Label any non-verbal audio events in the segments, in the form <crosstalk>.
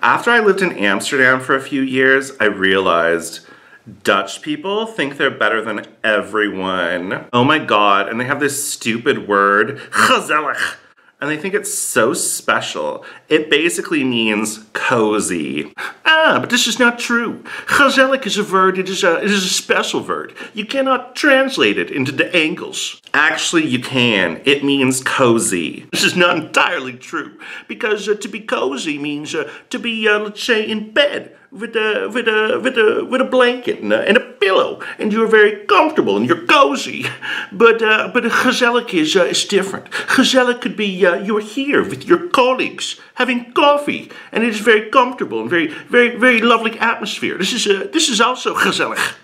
After I lived in Amsterdam for a few years, I realized Dutch people think they're better than everyone. Oh my god, and they have this stupid word, gezellig and I think it's so special. It basically means cozy. Ah, but this is not true. Gezellig is a word, it is a, it is a special word. You cannot translate it into the Angles. Actually, you can. It means cozy. This is not entirely true, because uh, to be cozy means uh, to be, uh, let's say, in bed with a, with a, with a, with a blanket and a, and a pillow and you're very comfortable and you're cozy. But, uh, but gezellig is, uh, is different. Gezellig could be uh, you're here with your colleagues having coffee and it is very comfortable and very, very, very lovely atmosphere. This is, uh, this is also gezellig.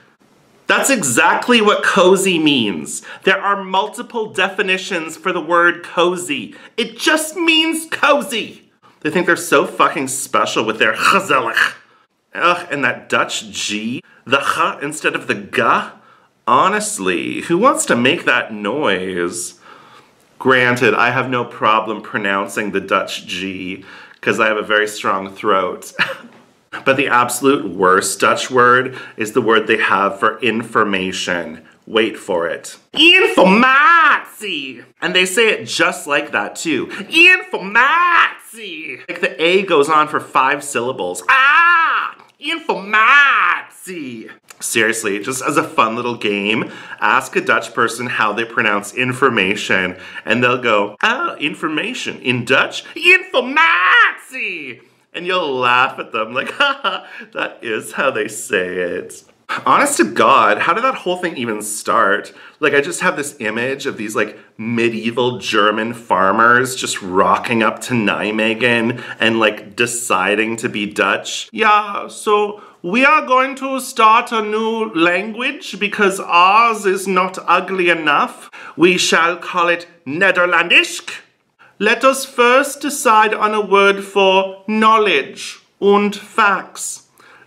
That's exactly what cozy means. There are multiple definitions for the word cozy. It just means cozy. They think they're so fucking special with their gezellig. Ugh, and that Dutch G, the ha instead of the G. Honestly, who wants to make that noise? Granted, I have no problem pronouncing the Dutch G because I have a very strong throat. <laughs> but the absolute worst Dutch word is the word they have for information. Wait for it. Informatie! And they say it just like that too. Informatie! Like the A goes on for five syllables. Ah! Informatie. Seriously, just as a fun little game, ask a Dutch person how they pronounce information, and they'll go, oh, information, in Dutch, informatie! And you'll laugh at them like, haha, <laughs> that is how they say it. Honest to God, how did that whole thing even start? Like, I just have this image of these like medieval German farmers just rocking up to Nijmegen and like deciding to be Dutch. Yeah, so we are going to start a new language because ours is not ugly enough. We shall call it Nederlandisch. Let us first decide on a word for knowledge and facts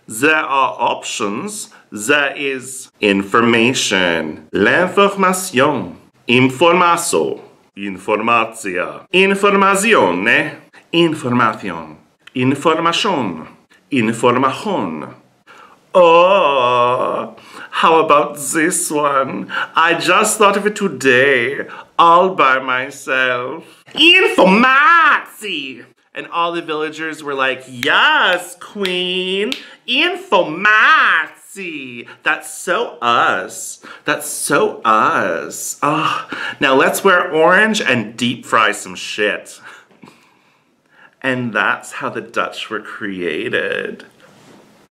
there are options. There is information, l'information, informazo, informazia, informazione, information, information, information. Oh, how about this one? I just thought of it today, all by myself. Informazi! And all the villagers were like, yes, queen, informati. That's so us. That's so us. Oh, now let's wear orange and deep fry some shit. <laughs> And that's how the Dutch were created.